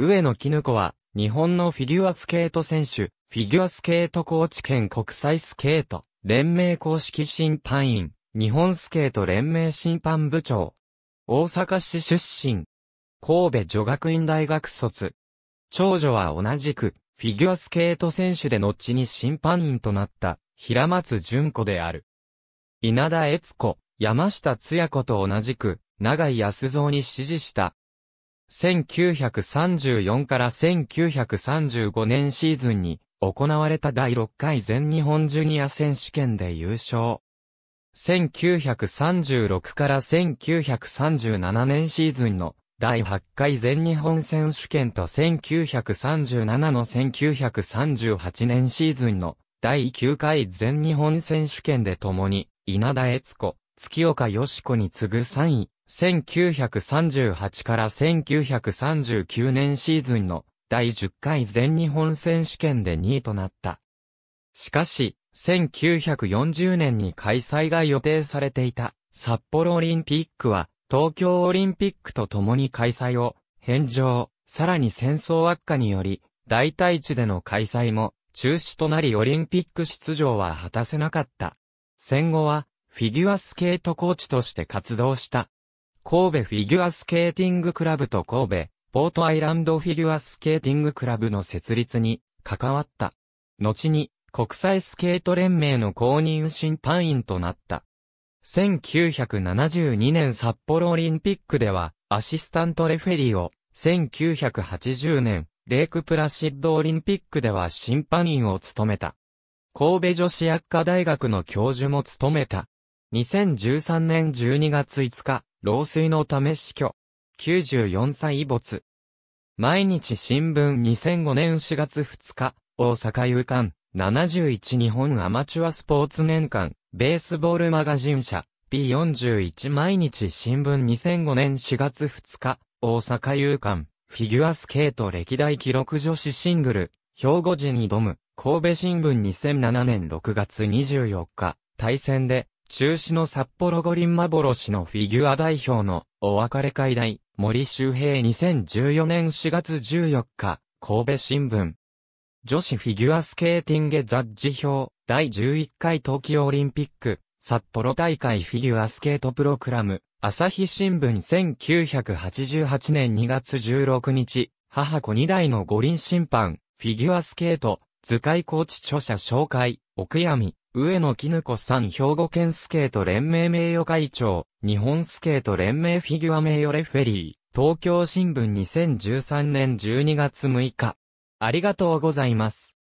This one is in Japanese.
上野絹子は、日本のフィギュアスケート選手、フィギュアスケート高知県国際スケート、連盟公式審判員、日本スケート連盟審判部長。大阪市出身。神戸女学院大学卒。長女は同じく、フィギュアスケート選手で後に審判員となった、平松淳子である。稲田悦子、山下津也子と同じく、長井康蔵に指示した、1934から1935年シーズンに行われた第6回全日本ジュニア選手権で優勝。1936から1937年シーズンの第8回全日本選手権と1937の1938年シーズンの第9回全日本選手権で共に稲田悦子、月岡よし子に次ぐ3位、1938から1939年シーズンの第10回全日本選手権で2位となった。しかし、1940年に開催が予定されていた札幌オリンピックは東京オリンピックと共に開催を返上、さらに戦争悪化により大体地での開催も中止となりオリンピック出場は果たせなかった。戦後はフィギュアスケートコーチとして活動した。神戸フィギュアスケーティングクラブと神戸、ポートアイランドフィギュアスケーティングクラブの設立に関わった。後に国際スケート連盟の公認審判員となった。1972年札幌オリンピックではアシスタントレフェリーを、1980年レイクプラシッドオリンピックでは審判員を務めた。神戸女子薬科大学の教授も務めた。2013年12月5日、老衰のため死去。94歳没。毎日新聞2005年4月2日、大阪遊館、71日本アマチュアスポーツ年間、ベースボールマガジン社、P41 毎日新聞2005年4月2日、大阪遊館、フィギュアスケート歴代記録女子シングル、兵庫時に挑む、神戸新聞2007年6月24日、対戦で、中止の札幌五輪幻のフィギュア代表のお別れ会題、森周平2014年4月14日、神戸新聞。女子フィギュアスケーティングジャッジ表、第11回冬季オリンピック、札幌大会フィギュアスケートプログラム、朝日新聞1988年2月16日、母子2代の五輪審判、フィギュアスケート、図解コーチ著者紹介、奥闇。上野絹子さん兵庫県スケート連盟名誉会長、日本スケート連盟フィギュア名誉レフェリー、東京新聞2013年12月6日。ありがとうございます。